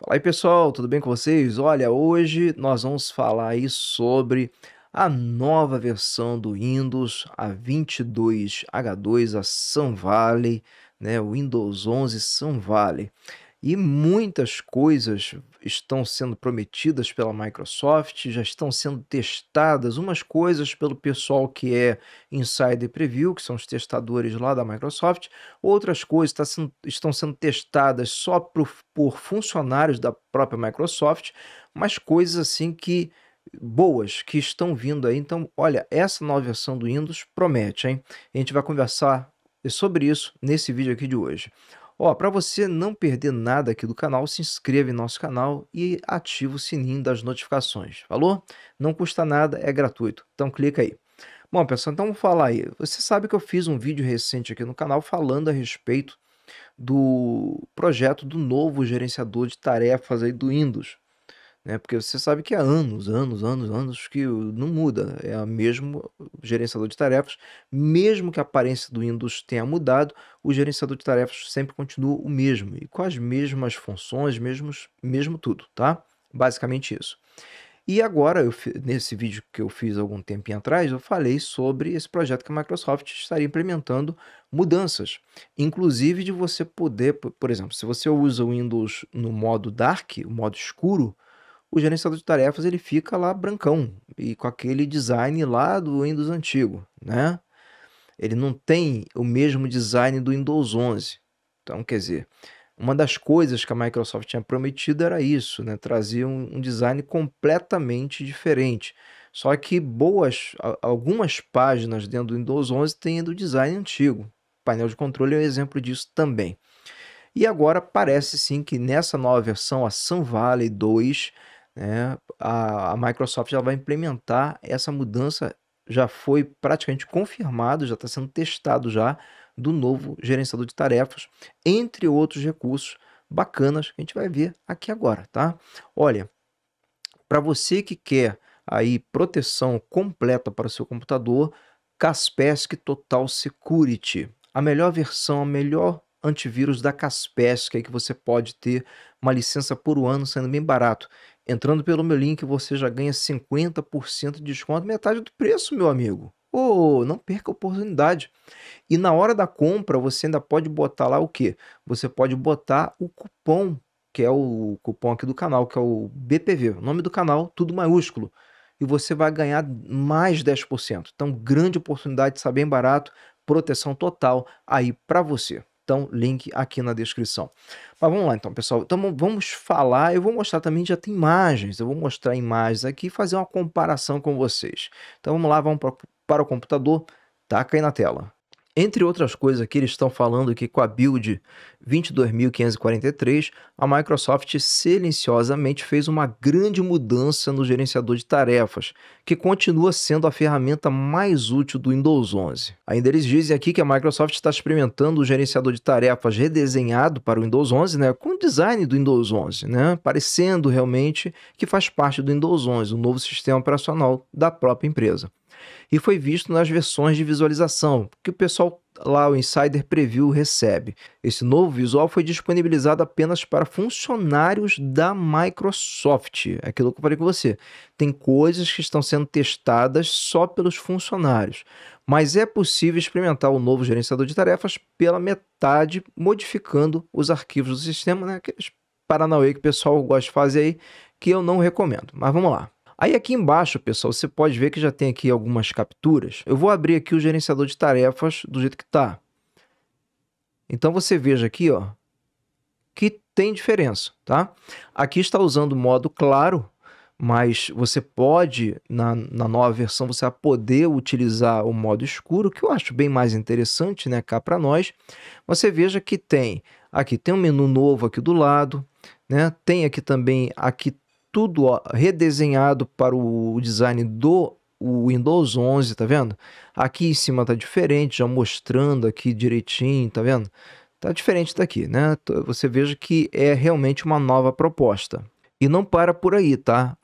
Fala aí pessoal, tudo bem com vocês? Olha, hoje nós vamos falar aí sobre a nova versão do Windows, a 22H2, a Sun Valley, né? O Windows 11 Sun Valley. E muitas coisas estão sendo prometidas pela Microsoft, já estão sendo testadas, umas coisas pelo pessoal que é Insider Preview, que são os testadores lá da Microsoft, outras coisas tá sendo, estão sendo testadas só por, por funcionários da própria Microsoft, mas coisas assim que boas que estão vindo aí. Então, olha, essa nova versão do Windows promete, hein? A gente vai conversar sobre isso nesse vídeo aqui de hoje. Ó, para você não perder nada aqui do canal, se inscreva em nosso canal e ativa o sininho das notificações. Falou? Não custa nada, é gratuito. Então clica aí. Bom, pessoal, então vamos falar aí. Você sabe que eu fiz um vídeo recente aqui no canal falando a respeito do projeto do novo gerenciador de tarefas aí do Windows né? Porque você sabe que há anos, anos, anos, anos que não muda, né, é o mesmo gerenciador de tarefas, mesmo que a aparência do Windows tenha mudado, o gerenciador de tarefas sempre continua o mesmo e com as mesmas funções, mesmos, mesmo tudo, tá? Basicamente isso. E agora, eu, nesse vídeo que eu fiz algum tempo atrás, eu falei sobre esse projeto que a Microsoft estaria implementando mudanças. Inclusive de você poder, por exemplo, se você usa o Windows no modo dark, o modo escuro, o gerenciador de tarefas ele fica lá brancão e com aquele design lá do Windows antigo, né? Ele não tem o mesmo design do Windows 11. Então, quer dizer, uma das coisas que a Microsoft tinha prometido era isso, né? Trazia um, um design completamente diferente. Só que boas, algumas páginas dentro do Windows 11 têm do design antigo. O painel de controle é um exemplo disso também. E agora parece sim que nessa nova versão, a Sun Valley 2, né? A, a Microsoft já vai implementar essa mudança, já foi praticamente confirmado, já está sendo testado já do novo gerenciador de tarefas, entre outros recursos bacanas que a gente vai ver aqui agora, tá? Olha, para você que quer aí proteção completa para o seu computador, Kaspersky Total Security, a melhor versão, a melhor antivírus da Kaspersky que você pode ter uma licença por um ano sendo bem barato. Entrando pelo meu link, você já ganha 50% de desconto, metade do preço, meu amigo. Oh, não perca a oportunidade. E na hora da compra, você ainda pode botar lá o que? Você pode botar o cupom, que é o cupom aqui do canal, que é o BPV, o nome do canal, tudo maiúsculo. E você vai ganhar mais 10%. Então, grande oportunidade, está bem barato, proteção total aí para você. Então, link aqui na descrição. Mas vamos lá então, pessoal. Então vamos falar, eu vou mostrar também, já tem imagens, eu vou mostrar imagens aqui e fazer uma comparação com vocês. Então vamos lá, vamos para, o computador, taca aí na tela. Entre outras coisas que eles estão falando que com a build 22.543, a Microsoft silenciosamente fez uma grande mudança no gerenciador de tarefas, que continua sendo a ferramenta mais útil do Windows 11. Ainda eles dizem aqui que a Microsoft está experimentando o gerenciador de tarefas redesenhado para o Windows 11, né, com o design do Windows 11, né, parecendo realmente que faz parte do Windows 11, o novo sistema operacional da própria empresa e foi visto nas versões de visualização, que o pessoal lá, o Insider Preview, recebe. Esse novo visual foi disponibilizado apenas para funcionários da Microsoft. É aquilo que eu falei com você. Tem coisas que estão sendo testadas só pelos funcionários, mas é possível experimentar o novo gerenciador de tarefas pela metade, modificando os arquivos do sistema, né? Aqueles Paranauê que o pessoal gosta de fazer aí, que eu não recomendo. Mas vamos lá. Aí aqui embaixo, pessoal, você pode ver que já tem aqui algumas capturas. Eu vou abrir aqui o gerenciador de tarefas do jeito que está. Então você veja aqui, ó, que tem diferença, tá? Aqui está usando o modo claro, mas você pode, na, na nova versão, você vai poder utilizar o modo escuro, que eu acho bem mais interessante, né, cá para nós. Você veja que tem, aqui tem um menu novo aqui do lado, né? Tem aqui também, aqui tudo ó, redesenhado para o design do o Windows 11, tá vendo? Aqui em cima tá diferente, já mostrando aqui direitinho, tá vendo? Tá diferente daqui, né? Você veja que é realmente uma nova proposta. E não para por aí, tá?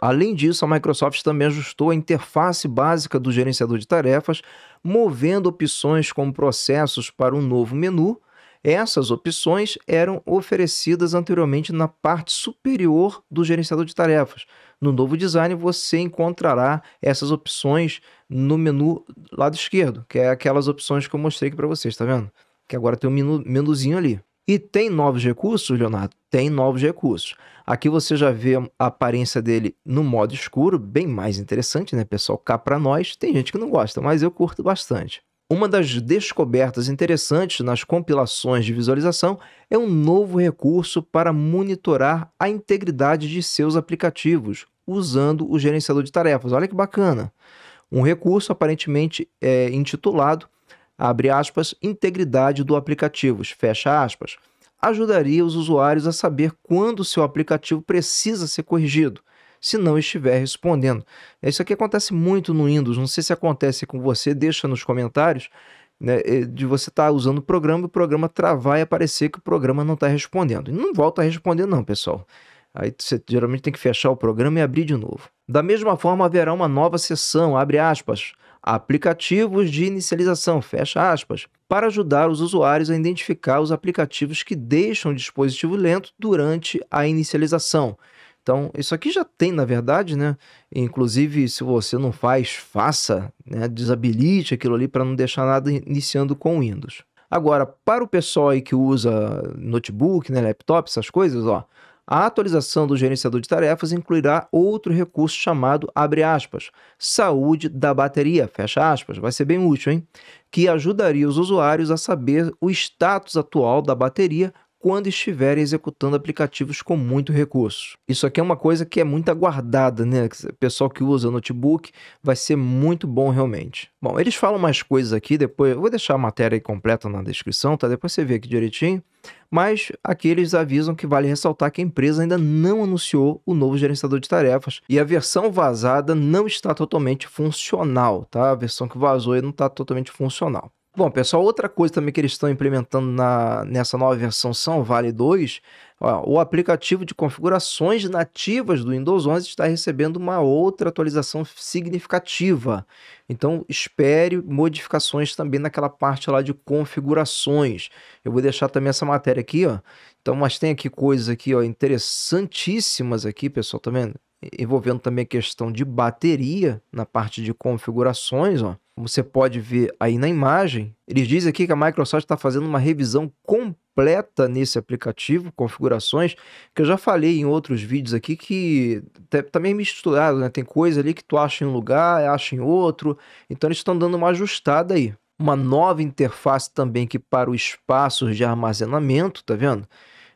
Além disso, a Microsoft também ajustou a interface básica do gerenciador de tarefas, movendo opções como processos para um novo menu, essas opções eram oferecidas anteriormente na parte superior do gerenciador de tarefas. No novo design, você encontrará essas opções no menu lado esquerdo, que é aquelas opções que eu mostrei aqui para vocês, tá vendo? Que agora tem um menu, menuzinho ali. E tem novos recursos, Leonardo? Tem novos recursos. Aqui você já vê a aparência dele no modo escuro, bem mais interessante, né, pessoal? Cá para nós, tem gente que não gosta, mas eu curto bastante. Uma das descobertas interessantes nas compilações de visualização é um novo recurso para monitorar a integridade de seus aplicativos usando o gerenciador de tarefas. Olha que bacana! Um recurso aparentemente é, intitulado abre aspas, integridade do aplicativo, fecha aspas, ajudaria os usuários a saber quando seu aplicativo precisa ser corrigido, se não estiver respondendo. É isso aqui acontece muito no Windows, não sei se acontece com você, deixa nos comentários. Né, eh, de você estar tá usando o programa, o programa travar e aparecer que o programa não está respondendo. E não volta a responder não, pessoal. Aí você geralmente tem que fechar o programa e abrir de novo. Da mesma forma, haverá uma nova seção, abre aspas, aplicativos de inicialização, fecha aspas, para ajudar os usuários a identificar os aplicativos que deixam o dispositivo lento durante a inicialização. Então, isso aqui já tem, na verdade, né? Inclusive, se você não faz, faça, né? desabilite aquilo ali para não deixar nada iniciando com Windows. Agora, para o pessoal aí que usa notebook, né, laptop, essas coisas, ó, a atualização do gerenciador de tarefas incluirá outro recurso chamado, abre aspas, saúde da bateria, fecha aspas, vai ser bem útil, hein? Que ajudaria os usuários a saber o status atual da bateria quando estiverem executando aplicativos com muito recurso. Isso aqui é uma coisa que é muito aguardada, né? pessoal que usa notebook vai ser muito bom realmente. Bom, eles falam mais coisas aqui depois, eu vou deixar a matéria completa na descrição, tá? Depois você vê aqui direitinho. Mas aqui eles avisam que vale ressaltar que a empresa ainda não anunciou o novo gerenciador de tarefas e a versão vazada não está totalmente funcional, tá? A versão que vazou não está totalmente funcional. Bom, pessoal, outra coisa também que eles estão implementando na, nessa nova versão São Vale 2, ó, o aplicativo de configurações nativas do Windows 11 está recebendo uma outra atualização significativa. Então, espere modificações também naquela parte lá de configurações. Eu vou deixar também essa matéria aqui, ó. Então, mas tem aqui coisas aqui, ó, interessantíssimas aqui, pessoal, tá vendo? envolvendo também a questão de bateria na parte de configurações, ó. Como você pode ver aí na imagem, eles dizem aqui que a Microsoft está fazendo uma revisão completa nesse aplicativo, configurações, que eu já falei em outros vídeos aqui que também tá, tá misturado, né? Tem coisa ali que tu acha em um lugar, acha em outro, então eles estão dando uma ajustada aí. Uma nova interface também que para os espaços de armazenamento, tá vendo?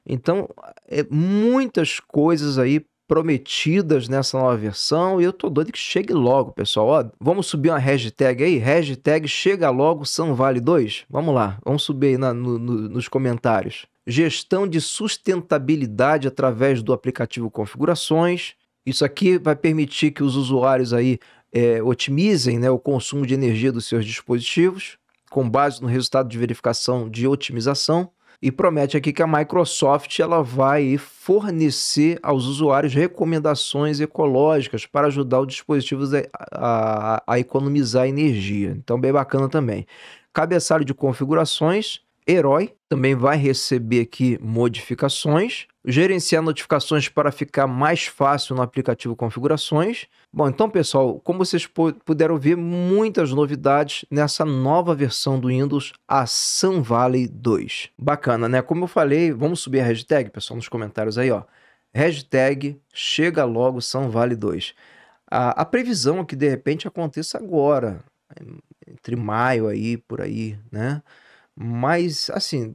Então, é, muitas coisas aí prometidas nessa nova versão e eu tô doido que chegue logo, pessoal. Ó, vamos subir uma hashtag aí? Hashtag chega logo São Vale 2. Vamos lá, vamos subir aí na, no, no, nos comentários. Gestão de sustentabilidade através do aplicativo Configurações. Isso aqui vai permitir que os usuários aí é, otimizem né, o consumo de energia dos seus dispositivos com base no resultado de verificação de otimização e promete aqui que a Microsoft ela vai fornecer aos usuários recomendações ecológicas para ajudar os dispositivos a, a, a economizar energia. Então, bem bacana também. Cabeçalho de configurações, herói também vai receber aqui modificações, gerenciar notificações para ficar mais fácil no aplicativo configurações. Bom, então pessoal, como vocês puderam ver, muitas novidades nessa nova versão do Windows, a Sun Valley 2. Bacana, né? Como eu falei, vamos subir a hashtag, pessoal, nos comentários aí, ó. Hashtag chega logo Sun Valley 2. A, a previsão é que de repente aconteça agora, entre maio aí, por aí, né? Mas, assim,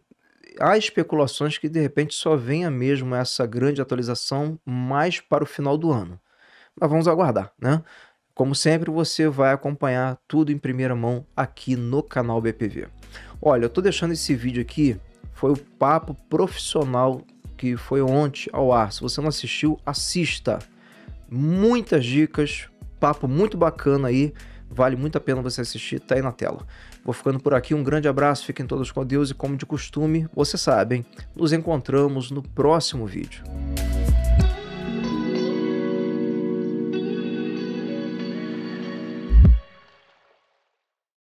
há especulações que de repente só venha mesmo essa grande atualização mais para o final do ano. Mas vamos aguardar, né? Como sempre, você vai acompanhar tudo em primeira mão aqui no canal BPV. Olha, eu tô deixando esse vídeo aqui, foi o papo profissional que foi ontem ao ar. Se você não assistiu, assista. Muitas dicas, papo muito bacana aí Vale muito a pena você assistir, tá aí na tela. Vou ficando por aqui, um grande abraço, fiquem todos com Deus e como de costume, vocês sabem, nos encontramos no próximo vídeo.